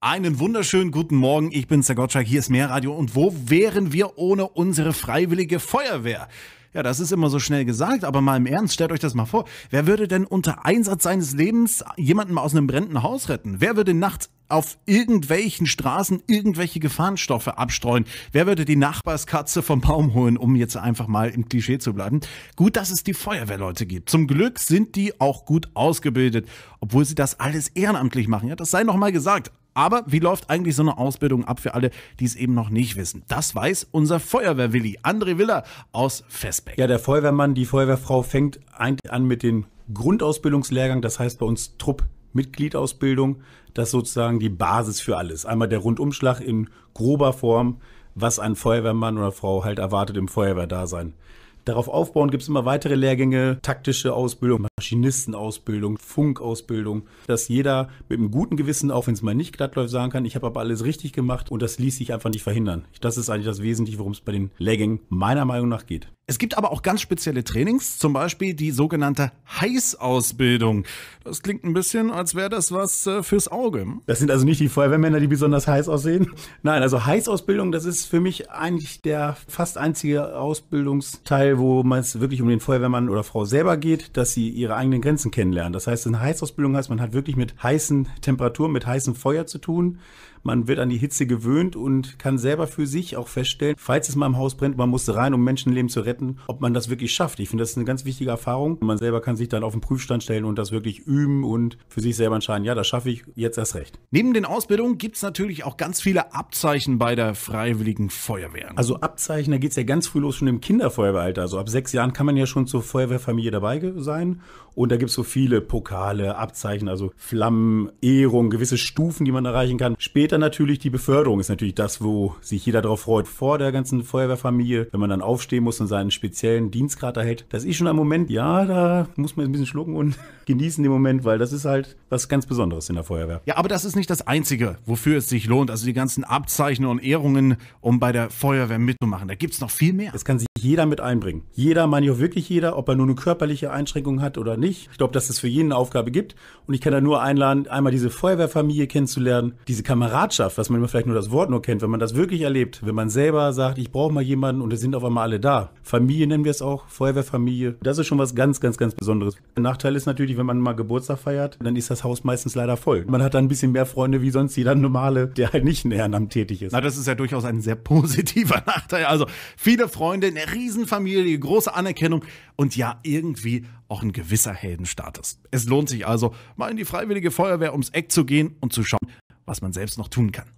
Einen wunderschönen guten Morgen. Ich bin Gottschalk, hier ist Mehrradio. Und wo wären wir ohne unsere freiwillige Feuerwehr? Ja, das ist immer so schnell gesagt, aber mal im Ernst, stellt euch das mal vor. Wer würde denn unter Einsatz seines Lebens jemanden aus einem brennenden Haus retten? Wer würde nachts auf irgendwelchen Straßen irgendwelche Gefahrenstoffe abstreuen? Wer würde die Nachbarskatze vom Baum holen, um jetzt einfach mal im Klischee zu bleiben? Gut, dass es die Feuerwehrleute gibt. Zum Glück sind die auch gut ausgebildet, obwohl sie das alles ehrenamtlich machen. Ja, das sei noch mal gesagt. Aber wie läuft eigentlich so eine Ausbildung ab für alle, die es eben noch nicht wissen? Das weiß unser Feuerwehrwilli, André Willer aus Fesbeck. Ja, der Feuerwehrmann, die Feuerwehrfrau fängt eigentlich an mit dem Grundausbildungslehrgang, das heißt bei uns Trupp Mitgliedausbildung, das ist sozusagen die Basis für alles. Einmal der Rundumschlag in grober Form, was ein Feuerwehrmann oder Frau halt erwartet im Feuerwehrdasein. Darauf aufbauen gibt es immer weitere Lehrgänge, taktische Ausbildung, Maschinistenausbildung, Funkausbildung, dass jeder mit einem guten Gewissen, auch wenn es mal nicht glatt läuft, sagen kann, ich habe aber alles richtig gemacht und das ließ sich einfach nicht verhindern. Das ist eigentlich das Wesentliche, worum es bei den Lehrgängen meiner Meinung nach geht. Es gibt aber auch ganz spezielle Trainings, zum Beispiel die sogenannte Heißausbildung. Das klingt ein bisschen, als wäre das was äh, fürs Auge. Hm? Das sind also nicht die Feuerwehrmänner, die besonders heiß aussehen. Nein, also Heißausbildung, das ist für mich eigentlich der fast einzige Ausbildungsteil, wo man es wirklich um den Feuerwehrmann oder Frau selber geht, dass sie ihre eigenen Grenzen kennenlernen. Das heißt, eine Heißausbildung heißt, man hat wirklich mit heißen Temperaturen, mit heißem Feuer zu tun man wird an die Hitze gewöhnt und kann selber für sich auch feststellen, falls es mal im Haus brennt, man muss rein, um Menschenleben zu retten, ob man das wirklich schafft. Ich finde, das ist eine ganz wichtige Erfahrung. Man selber kann sich dann auf den Prüfstand stellen und das wirklich üben und für sich selber entscheiden, ja, das schaffe ich jetzt erst recht. Neben den Ausbildungen gibt es natürlich auch ganz viele Abzeichen bei der Freiwilligen Feuerwehr. Also Abzeichen, da geht es ja ganz früh los, schon im Kinderfeuerwehralter. Also ab sechs Jahren kann man ja schon zur Feuerwehrfamilie dabei sein. Und da gibt es so viele Pokale, Abzeichen, also Flammen, Ehrung, gewisse Stufen, die man erreichen kann. Später dann natürlich die Beförderung, ist natürlich das, wo sich jeder darauf freut. Vor der ganzen Feuerwehrfamilie, wenn man dann aufstehen muss und seinen speziellen Dienstgrad erhält, das ist schon ein Moment, ja, da muss man ein bisschen schlucken und genießen den Moment, weil das ist halt was ganz Besonderes in der Feuerwehr. Ja, aber das ist nicht das Einzige, wofür es sich lohnt. Also die ganzen Abzeichen und Ehrungen, um bei der Feuerwehr mitzumachen. Da gibt es noch viel mehr. Das kann sich jeder mit einbringen. Jeder, meine ich auch wirklich jeder, ob er nur eine körperliche Einschränkung hat oder nicht. Ich glaube, dass es für jeden eine Aufgabe gibt. Und ich kann da nur einladen, einmal diese Feuerwehrfamilie kennenzulernen, diese Kameraden Kameradschaft, was man immer vielleicht nur das Wort nur kennt, wenn man das wirklich erlebt, wenn man selber sagt, ich brauche mal jemanden und es sind auf einmal alle da. Familie nennen wir es auch, Feuerwehrfamilie. Das ist schon was ganz, ganz, ganz Besonderes. Der Nachteil ist natürlich, wenn man mal Geburtstag feiert, dann ist das Haus meistens leider voll. Man hat dann ein bisschen mehr Freunde wie sonst jeder normale, der halt nicht in Ehrenamt tätig ist. Na, das ist ja durchaus ein sehr positiver Nachteil. Also viele Freunde, eine Riesenfamilie, große Anerkennung und ja, irgendwie auch ein gewisser Heldenstatus. Es lohnt sich also, mal in die Freiwillige Feuerwehr ums Eck zu gehen und zu schauen, was man selbst noch tun kann.